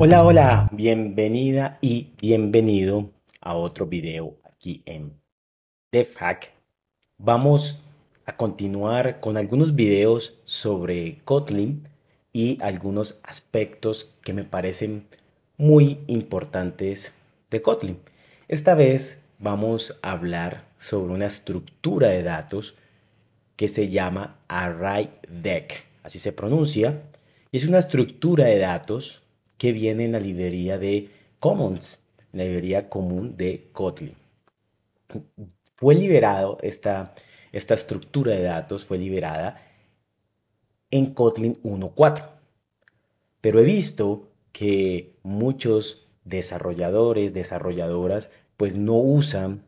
Hola, hola, bienvenida y bienvenido a otro video aquí en DevHack. Vamos a continuar con algunos videos sobre Kotlin y algunos aspectos que me parecen muy importantes de Kotlin. Esta vez vamos a hablar sobre una estructura de datos que se llama ArrayDeck, así se pronuncia, y es una estructura de datos que viene en la librería de Commons, la librería común de Kotlin. Fue liberado esta, esta estructura de datos, fue liberada en Kotlin 1.4. Pero he visto que muchos desarrolladores, desarrolladoras, pues no usan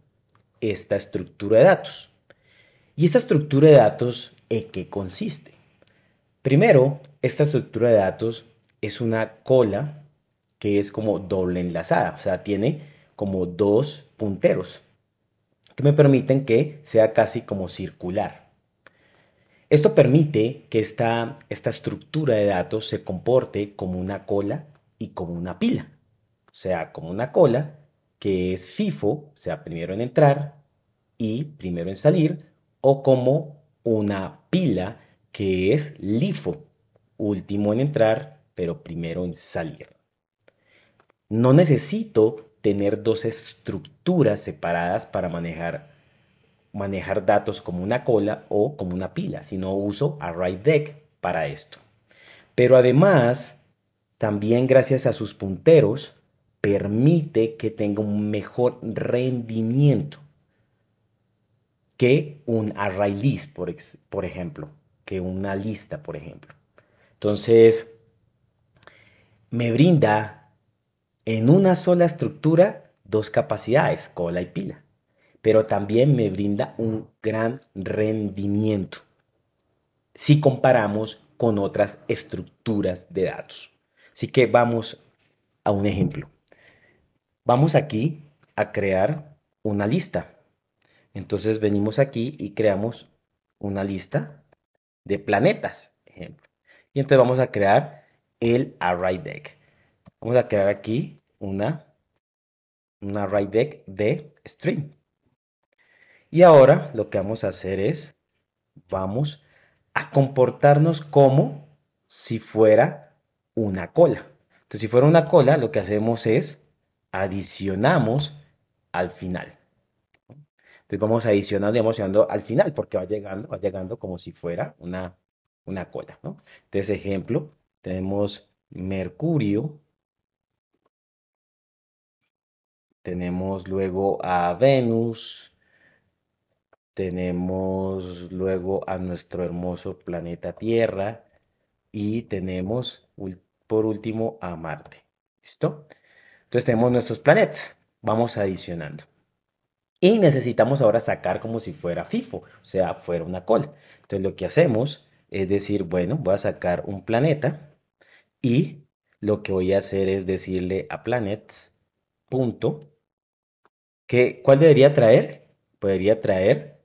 esta estructura de datos. ¿Y esta estructura de datos en qué consiste? Primero, esta estructura de datos es una cola que es como doble enlazada, o sea, tiene como dos punteros que me permiten que sea casi como circular. Esto permite que esta, estructura de datos se comporte como una cola y como una pila. O sea, como una cola que es FIFO, o sea, primero en entrar y primero en salir, o como una pila que es LIFO, último en entrar pero primero en salir. No necesito tener dos estructuras separadas para manejar, manejar datos como una cola o como una pila, sino uso ArrayDeck para esto. Pero además, también gracias a sus punteros, permite que tenga un mejor rendimiento que un ArrayList, por, por ejemplo, que una lista, por ejemplo. Entonces, me brinda en una sola estructura dos capacidades, cola y pila, pero también me brinda un gran rendimiento si comparamos con otras estructuras de datos. Así que vamos a un ejemplo. Vamos aquí a crear una lista. Entonces venimos aquí y creamos una lista de planetas. Ejemplo. Y entonces vamos a crear el array deck. Vamos a crear aquí una, una array deck de string. Y ahora lo que vamos a hacer es, vamos a comportarnos como si fuera una cola. Entonces, si fuera una cola, lo que hacemos es adicionamos al final. Entonces vamos adicionando y emocionando al final porque va llegando, va llegando como si fuera una, una cola. Entonces, ejemplo, tenemos Mercurio. Tenemos luego a Venus. Tenemos luego a nuestro hermoso planeta Tierra. Y tenemos por último a Marte. ¿Listo? Entonces tenemos nuestros planetas. Vamos adicionando. Y necesitamos ahora sacar como si fuera FIFO, o sea, fuera una cola. Entonces lo que hacemos es decir, bueno, voy a sacar un planeta. Y lo que voy a hacer es decirle a planets, punto, que, ¿cuál debería traer? Podría traer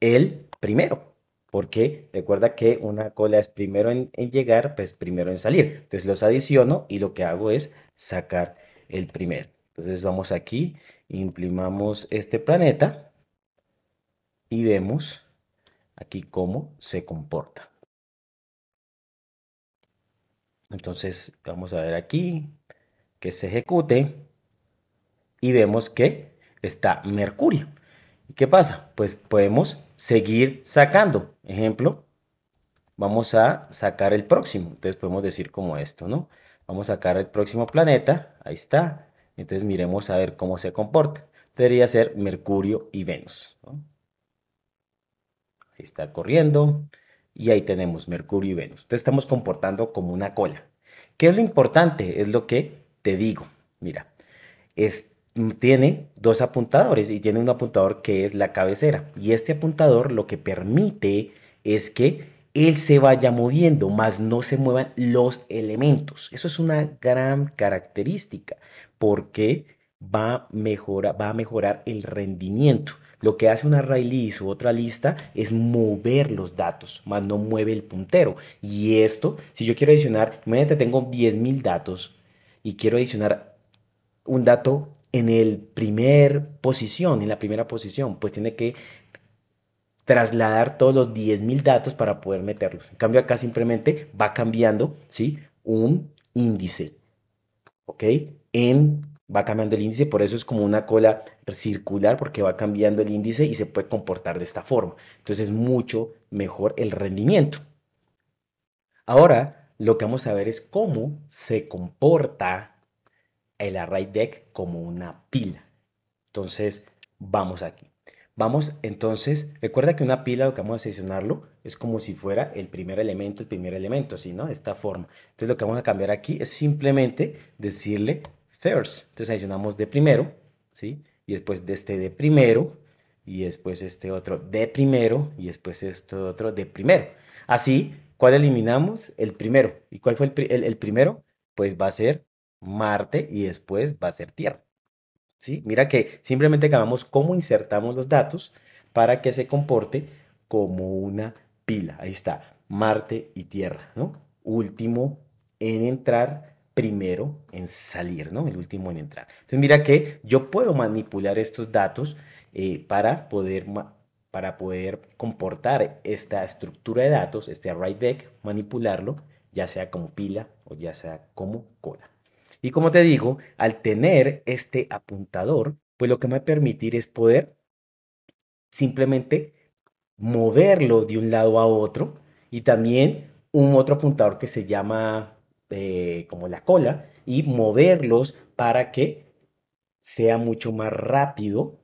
el primero, porque recuerda que una cola es primero en, en llegar, pues primero en salir. Entonces los adiciono y lo que hago es sacar el primero. Entonces vamos aquí, imprimamos este planeta y vemos aquí cómo se comporta. Entonces vamos a ver aquí que se ejecute y vemos que está mercurio. ¿Y qué pasa? Pues podemos seguir sacando. Ejemplo, vamos a sacar el próximo. Entonces podemos decir como esto, ¿no? Vamos a sacar el próximo planeta. Ahí está. Entonces miremos a ver cómo se comporta. Debería ser Mercurio y Venus. Ahí está corriendo y ahí tenemos Mercurio y Venus. Te estamos comportando como una cola. ¿Qué es lo importante? Es lo que te digo. Mira, mm, tiene dos apuntadores y tiene un apuntador que es la cabecera. Y este apuntador lo que permite es que él se vaya moviendo, más no se muevan los elementos. Eso es una gran característica porque va va a mejorar el rendimiento. Lo que hace una array list u otra lista es mover los datos, más no mueve el puntero. Y esto, si yo quiero adicionar, imagínate, tengo 10.000 datos y quiero adicionar un dato en el primer posición, en la primera posición, pues tiene que trasladar todos los 10.000 datos para poder meterlos. En cambio acá simplemente va cambiando, ¿sí? Un índice, ¿ok? En va cambiando el índice, por eso es como una cola circular, porque va cambiando el índice y se puede comportar de esta forma. Entonces es mucho mejor el rendimiento. Ahora, lo que vamos a ver es cómo se comporta el array deck como una pila. Entonces, vamos aquí. Vamos entonces, recuerda que una pila, lo que vamos a seleccionarlo, es como si fuera el primer elemento, el primer elemento, así, ¿no? De esta forma. Entonces lo que vamos a cambiar aquí es simplemente decirle first. Entonces adicionamos de primero, ¿sí? Y después de este de primero, y después este otro de primero, y después este otro de primero. Así, ¿cuál eliminamos? El primero. ¿Y cuál fue el, primero? Pues va a ser Marte y después va a ser Tierra. ¿Sí? Mira que simplemente acabamos cómo insertamos los datos para que se comporte como una pila. Ahí está, Marte y Tierra, ¿no? Último en entrar primero en salir, ¿no? El último en entrar. Entonces mira que yo puedo manipular estos datos eh, para, poder para poder comportar esta estructura de datos, este array back, manipularlo, ya sea como pila o ya sea como cola. Y como te digo, al tener este apuntador, pues lo que me va a permitir es poder simplemente moverlo de un lado a otro y también un otro apuntador que se llama eh, como la cola y moverlos para que sea mucho más rápido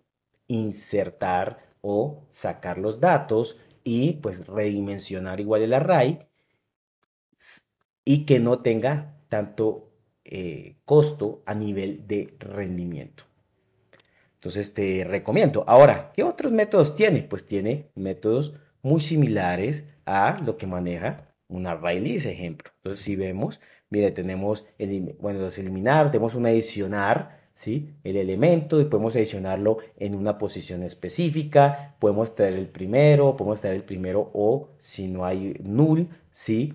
insertar o sacar los datos y pues redimensionar igual el array y que no tenga tanto eh, costo a nivel de rendimiento. Entonces te recomiendo. Ahora, ¿qué otros métodos tiene? Pues tiene métodos muy similares a lo que maneja un array list, ejemplo. Entonces, si vemos, Mire, tenemos, bueno, los eliminar, tenemos un adicionar, ¿sí? El elemento y podemos adicionarlo en una posición específica, podemos traer el primero, podemos traer el primero o si no hay null, ¿sí?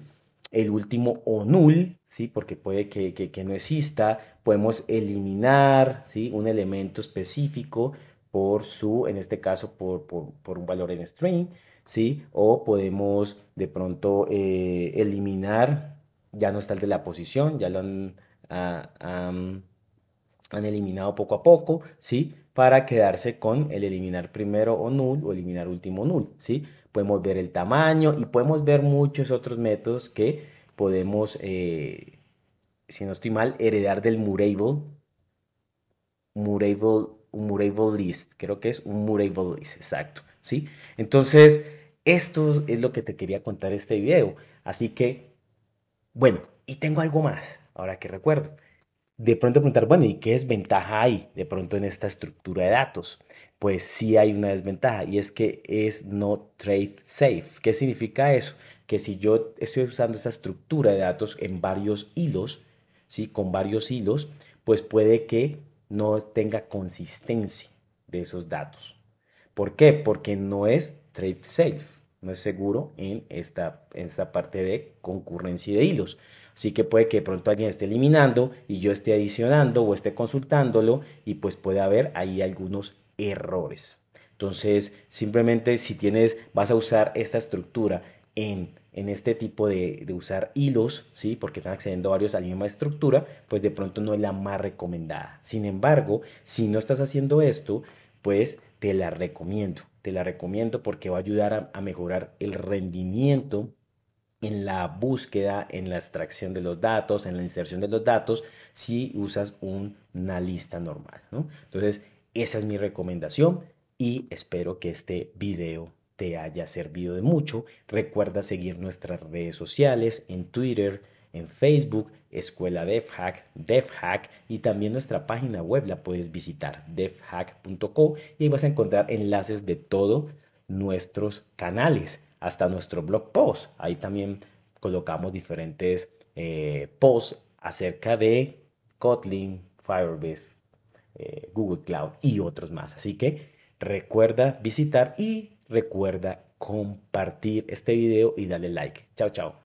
El último o null, ¿sí? Porque puede que, no exista, podemos eliminar, ¿sí? Un elemento específico por su, en este caso, por, por, un valor en string, ¿sí? O podemos de pronto eh, eliminar ya no está el de la posición, ya lo ah, han, eliminado poco a poco, ¿sí? Para quedarse con el eliminar primero o null o eliminar último null, ¿sí? Podemos ver el tamaño y podemos ver muchos otros métodos que podemos, eh, si no estoy mal, heredar del murable, murable, list, creo que es un murable list, exacto, ¿sí? Entonces, esto es lo que te quería contar este video, así que bueno, y tengo algo más, ahora que recuerdo. De pronto preguntar, bueno, ¿y qué desventaja hay de pronto en esta estructura de datos? Pues sí hay una desventaja y es que es no trade safe. ¿Qué significa eso? Que si yo estoy usando esa estructura de datos en varios hilos, ¿sí? con varios hilos, pues puede que no tenga consistencia de esos datos. ¿Por qué? Porque no es trade safe no es seguro en esta, esta parte de concurrencia de hilos. Así que puede que de pronto alguien esté eliminando y yo esté adicionando o esté consultándolo y pues puede haber ahí algunos errores. Entonces, simplemente si tienes, vas a usar esta estructura en, en este tipo de, de, usar hilos, ¿sí? porque están accediendo varios a la misma estructura, pues de pronto no es la más recomendada. Sin embargo, si no estás haciendo esto, pues te la recomiendo te la recomiendo porque va a ayudar a, mejorar el rendimiento en la búsqueda, en la extracción de los datos, en la inserción de los datos, si usas una lista normal. Entonces, esa es mi recomendación y espero que este video te haya servido de mucho. Recuerda seguir nuestras redes sociales en Twitter, en Facebook, Escuela DevHack, DevHack y también nuestra página web la puedes visitar, devhack.co y vas a encontrar enlaces de todos nuestros canales, hasta nuestro blog post. Ahí también colocamos diferentes eh, posts acerca de Kotlin, Firebase, eh, Google Cloud y otros más. Así que recuerda visitar y recuerda compartir este video y darle like. Chao, chao.